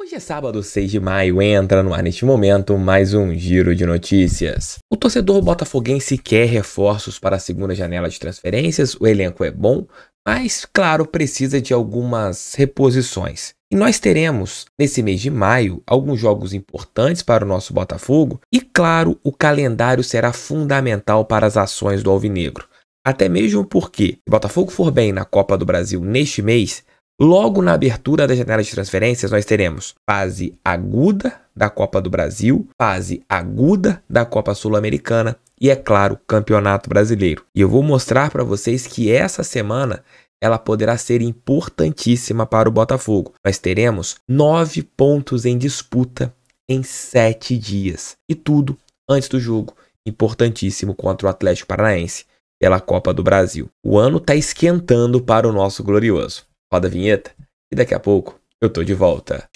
Hoje é sábado, 6 de maio, entra no ar neste momento mais um giro de notícias. O torcedor botafoguense quer reforços para a segunda janela de transferências, o elenco é bom, mas claro, precisa de algumas reposições. E nós teremos, nesse mês de maio, alguns jogos importantes para o nosso Botafogo, e claro, o calendário será fundamental para as ações do Alvinegro. Até mesmo porque, se o Botafogo for bem na Copa do Brasil neste mês, Logo na abertura da janela de transferências, nós teremos fase aguda da Copa do Brasil, fase aguda da Copa Sul-Americana e, é claro, Campeonato Brasileiro. E eu vou mostrar para vocês que essa semana ela poderá ser importantíssima para o Botafogo. Nós teremos nove pontos em disputa em sete dias. E tudo antes do jogo importantíssimo contra o Atlético Paranaense pela Copa do Brasil. O ano está esquentando para o nosso glorioso. Roda a vinheta e daqui a pouco eu tô de volta.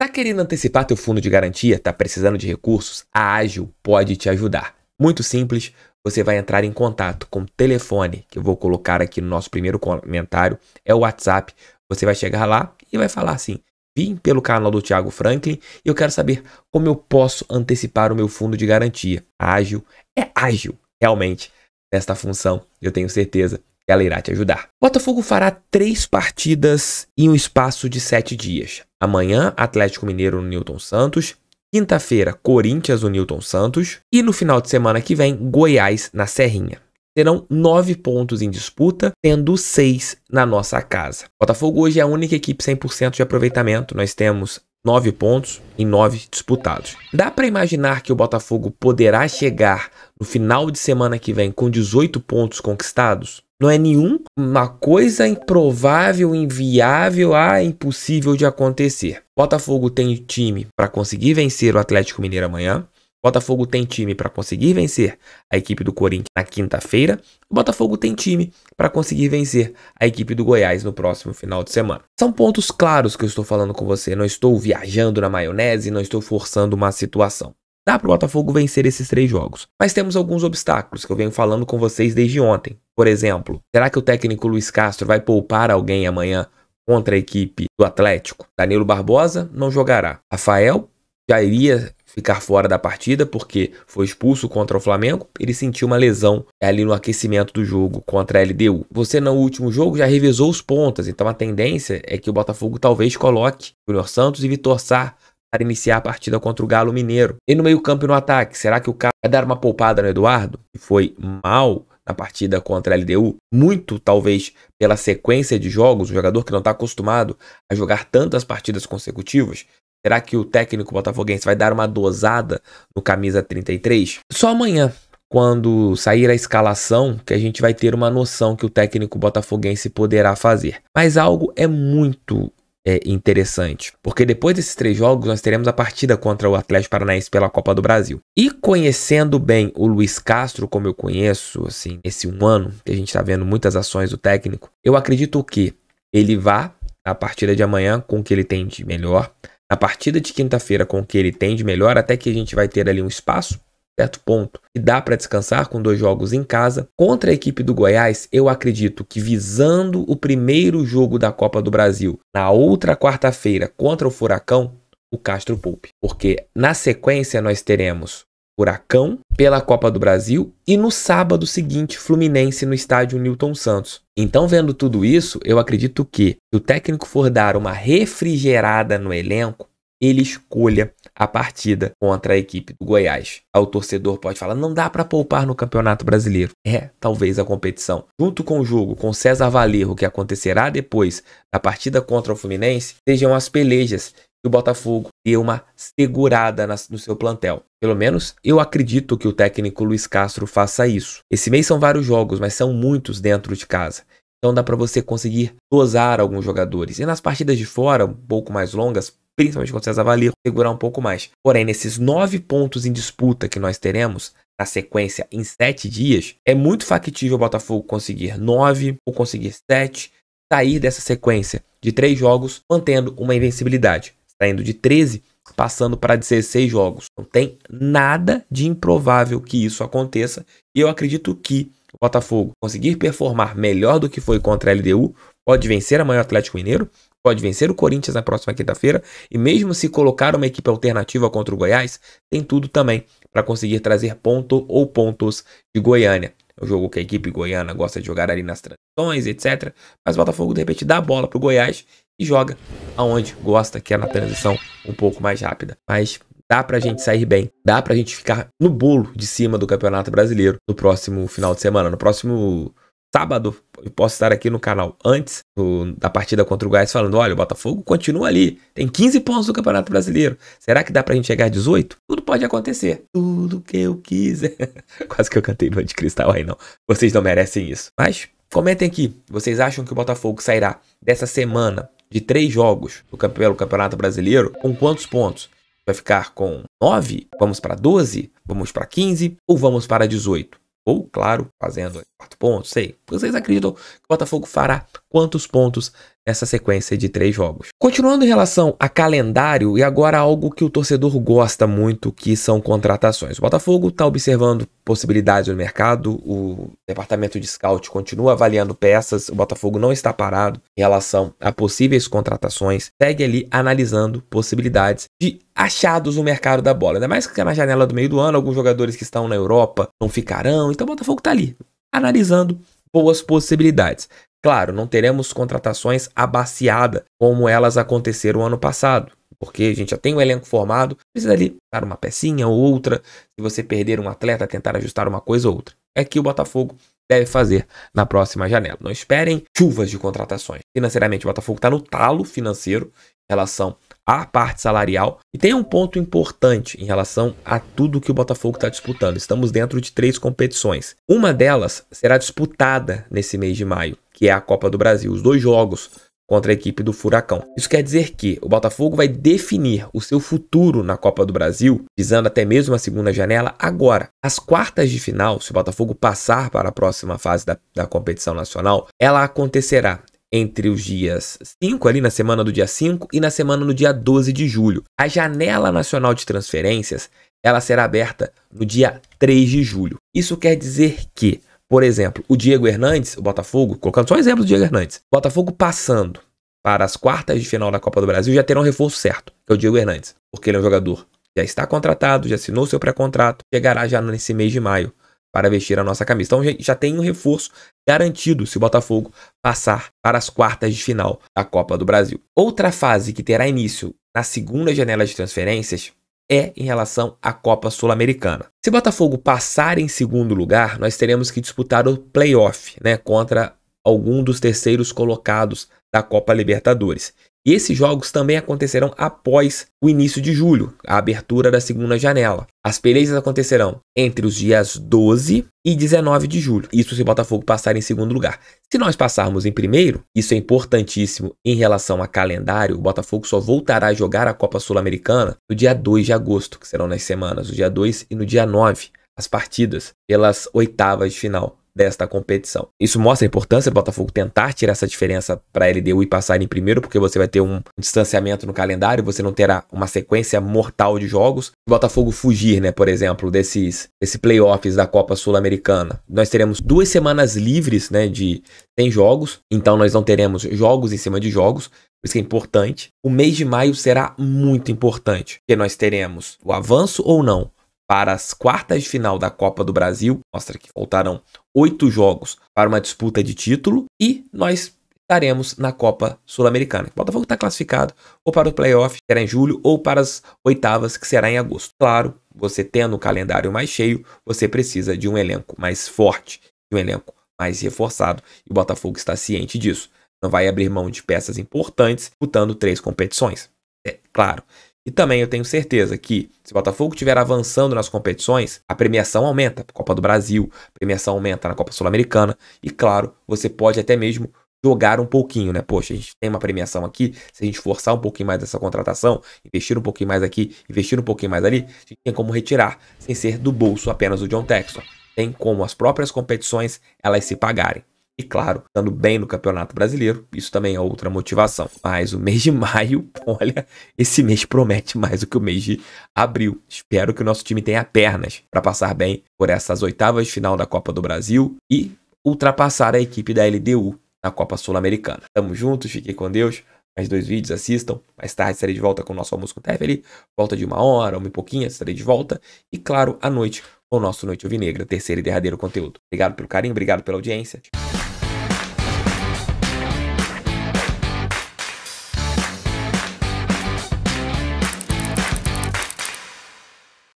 Tá querendo antecipar teu fundo de garantia? Tá precisando de recursos? A Ágil pode te ajudar. Muito simples, você vai entrar em contato com o telefone que eu vou colocar aqui no nosso primeiro comentário, é o WhatsApp. Você vai chegar lá e vai falar assim: vim pelo canal do Thiago Franklin e eu quero saber como eu posso antecipar o meu fundo de garantia. Ágil é ágil, realmente. Nesta função, eu tenho certeza que ela irá te ajudar. Botafogo fará três partidas em um espaço de sete dias. Amanhã, Atlético Mineiro no Newton Santos. Quinta-feira, Corinthians no Newton Santos. E no final de semana que vem, Goiás na Serrinha terão nove pontos em disputa, tendo seis na nossa casa. Botafogo hoje é a única equipe 100% de aproveitamento. Nós temos 9 pontos em 9 disputados. Dá para imaginar que o Botafogo poderá chegar no final de semana que vem com 18 pontos conquistados? Não é nenhuma coisa improvável, inviável, ah, impossível de acontecer. Botafogo tem time para conseguir vencer o Atlético Mineiro amanhã. Botafogo tem time para conseguir vencer a equipe do Corinthians na quinta-feira. Botafogo tem time para conseguir vencer a equipe do Goiás no próximo final de semana. São pontos claros que eu estou falando com você. Não estou viajando na maionese, não estou forçando uma situação. Dá para o Botafogo vencer esses três jogos. Mas temos alguns obstáculos que eu venho falando com vocês desde ontem. Por exemplo, será que o técnico Luiz Castro vai poupar alguém amanhã contra a equipe do Atlético? Danilo Barbosa não jogará. Rafael já iria ficar fora da partida porque foi expulso contra o Flamengo. Ele sentiu uma lesão ali no aquecimento do jogo contra a LDU. Você no último jogo já revisou os pontas, então a tendência é que o Botafogo talvez coloque Júnior Santos e Vitor Sá para iniciar a partida contra o Galo Mineiro. E no meio-campo e no ataque, será que o cara vai dar uma poupada no Eduardo, que foi mal na partida contra a LDU, muito talvez pela sequência de jogos, o jogador que não está acostumado a jogar tantas partidas consecutivas, Será que o técnico botafoguense vai dar uma dosada no camisa 33? Só amanhã, quando sair a escalação, que a gente vai ter uma noção que o técnico botafoguense poderá fazer. Mas algo é muito é, interessante, porque depois desses três jogos nós teremos a partida contra o Atlético Paranaense pela Copa do Brasil. E conhecendo bem o Luiz Castro, como eu conheço, assim, esse um ano que a gente está vendo muitas ações do técnico, eu acredito que ele vá a partida de amanhã com o que ele tem de melhor a partida de quinta-feira com o que ele tem de melhor, até que a gente vai ter ali um espaço, certo ponto, e dá para descansar com dois jogos em casa. Contra a equipe do Goiás, eu acredito que visando o primeiro jogo da Copa do Brasil na outra quarta-feira contra o Furacão, o Castro poupe. Porque na sequência nós teremos Huracão, pela Copa do Brasil e no sábado seguinte, Fluminense no estádio Newton Santos. Então, vendo tudo isso, eu acredito que, se o técnico for dar uma refrigerada no elenco, ele escolha a partida contra a equipe do Goiás. O torcedor pode falar: não dá para poupar no Campeonato Brasileiro. É, talvez a competição. Junto com o jogo com César Valerro, que acontecerá depois da partida contra o Fluminense, sejam as pelejas que o Botafogo dê uma segurada na, no seu plantel. Pelo menos eu acredito que o técnico Luiz Castro faça isso. Esse mês são vários jogos, mas são muitos dentro de casa. Então dá para você conseguir dosar alguns jogadores. E nas partidas de fora, um pouco mais longas, principalmente quando vocês avaliam, segurar um pouco mais. Porém, nesses nove pontos em disputa que nós teremos, na sequência, em sete dias, é muito factível o Botafogo conseguir nove ou conseguir sete, sair dessa sequência de três jogos, mantendo uma invencibilidade saindo tá de 13, passando para 16 jogos. Não tem nada de improvável que isso aconteça e eu acredito que o Botafogo conseguir performar melhor do que foi contra a LDU, pode vencer a maior Atlético Mineiro, pode vencer o Corinthians na próxima quinta-feira e mesmo se colocar uma equipe alternativa contra o Goiás, tem tudo também para conseguir trazer ponto ou pontos de Goiânia. É um jogo que a equipe goiana gosta de jogar ali nas transições, etc. Mas o Botafogo, de repente, dá a bola pro Goiás e joga aonde gosta, que é na transição um pouco mais rápida. Mas dá pra gente sair bem, dá pra gente ficar no bolo de cima do Campeonato Brasileiro no próximo final de semana, no próximo sábado eu posso estar aqui no canal antes do, da partida contra o Goiás falando, olha, o Botafogo continua ali, tem 15 pontos no Campeonato Brasileiro. Será que dá pra gente chegar a 18? Tudo pode acontecer. Tudo que eu quiser. Quase que eu cantei no de Cristal aí, não. Vocês não merecem isso. Mas comentem aqui, vocês acham que o Botafogo sairá dessa semana de três jogos do pelo Campeonato Brasileiro com quantos pontos? Vai ficar com 9? Vamos para 12? Vamos para 15? Ou vamos para 18? ou, claro, fazendo quatro pontos, sei. Vocês acreditam que o Botafogo fará quantos pontos essa sequência de três jogos. Continuando em relação a calendário, e agora algo que o torcedor gosta muito, que são contratações. O Botafogo está observando possibilidades no mercado, o departamento de scout continua avaliando peças, o Botafogo não está parado em relação a possíveis contratações, segue ali analisando possibilidades de achados no mercado da bola. Ainda mais que tá na janela do meio do ano, alguns jogadores que estão na Europa não ficarão, então o Botafogo está ali analisando boas possibilidades. Claro, não teremos contratações abaciada como elas aconteceram ano passado, porque a gente já tem um elenco formado, precisa ali dar uma pecinha ou outra, se você perder um atleta, tentar ajustar uma coisa ou outra. É que o Botafogo deve fazer na próxima janela. Não esperem chuvas de contratações. Financeiramente, o Botafogo está no talo financeiro em relação à parte salarial. E tem um ponto importante em relação a tudo que o Botafogo está disputando. Estamos dentro de três competições. Uma delas será disputada nesse mês de maio que é a Copa do Brasil. Os dois jogos contra a equipe do Furacão. Isso quer dizer que o Botafogo vai definir o seu futuro na Copa do Brasil, visando até mesmo a segunda janela, agora. As quartas de final, se o Botafogo passar para a próxima fase da, da competição nacional, ela acontecerá entre os dias 5, ali na semana do dia 5, e na semana do dia 12 de julho. A janela nacional de transferências, ela será aberta no dia 3 de julho. Isso quer dizer que por exemplo, o Diego Hernandes, o Botafogo, colocando só um exemplo do Diego Hernandes. O Botafogo passando para as quartas de final da Copa do Brasil já terá um reforço certo, que é o Diego Hernandes, porque ele é um jogador já está contratado, já assinou seu pré-contrato, chegará já nesse mês de maio para vestir a nossa camisa. Então já tem um reforço garantido se o Botafogo passar para as quartas de final da Copa do Brasil. Outra fase que terá início na segunda janela de transferências é em relação à Copa Sul-Americana. Se Botafogo passar em segundo lugar, nós teremos que disputar o playoff né, contra algum dos terceiros colocados da Copa Libertadores. E esses jogos também acontecerão após o início de julho, a abertura da segunda janela. As pelejas acontecerão entre os dias 12 e 19 de julho. Isso se o Botafogo passar em segundo lugar. Se nós passarmos em primeiro, isso é importantíssimo em relação a calendário, o Botafogo só voltará a jogar a Copa Sul-Americana no dia 2 de agosto, que serão nas semanas, no dia 2 e no dia 9, as partidas pelas oitavas de final desta competição. Isso mostra a importância do Botafogo tentar tirar essa diferença para a LDU e passar em primeiro, porque você vai ter um distanciamento no calendário, você não terá uma sequência mortal de jogos. O Botafogo fugir, né, por exemplo, desses desse playoffs da Copa Sul-Americana. Nós teremos duas semanas livres, né, de sem jogos, então nós não teremos jogos em cima de jogos. Por isso que é importante. O mês de maio será muito importante, porque nós teremos o avanço ou não para as quartas de final da Copa do Brasil. Mostra que faltarão oito jogos para uma disputa de título e nós estaremos na Copa Sul-Americana. O Botafogo está classificado ou para o playoff, que será em julho, ou para as oitavas, que será em agosto. Claro, você tendo o calendário mais cheio, você precisa de um elenco mais forte, de um elenco mais reforçado, e o Botafogo está ciente disso. Não vai abrir mão de peças importantes, disputando três competições. É claro, e também eu tenho certeza que, se o Botafogo estiver avançando nas competições, a premiação aumenta. Copa do Brasil, a premiação aumenta na Copa Sul-Americana. E claro, você pode até mesmo jogar um pouquinho, né? Poxa, a gente tem uma premiação aqui, se a gente forçar um pouquinho mais essa contratação, investir um pouquinho mais aqui, investir um pouquinho mais ali, a gente tem como retirar, sem ser do bolso apenas do John Texton. Tem como as próprias competições elas se pagarem. E claro, estando bem no Campeonato Brasileiro, isso também é outra motivação. Mas o mês de maio, olha, esse mês promete mais do que o mês de abril. Espero que o nosso time tenha pernas para passar bem por essas oitavas de final da Copa do Brasil e ultrapassar a equipe da LDU na Copa Sul-Americana. Tamo juntos, fiquem com Deus. Mais dois vídeos, assistam. Mais tarde estarei de volta com o nosso almoço com o Volta de uma hora, uma e pouquinho, estarei de volta. E claro, à noite, com o nosso Noite Ovinegra, terceiro e derradeiro conteúdo. Obrigado pelo carinho, obrigado pela audiência.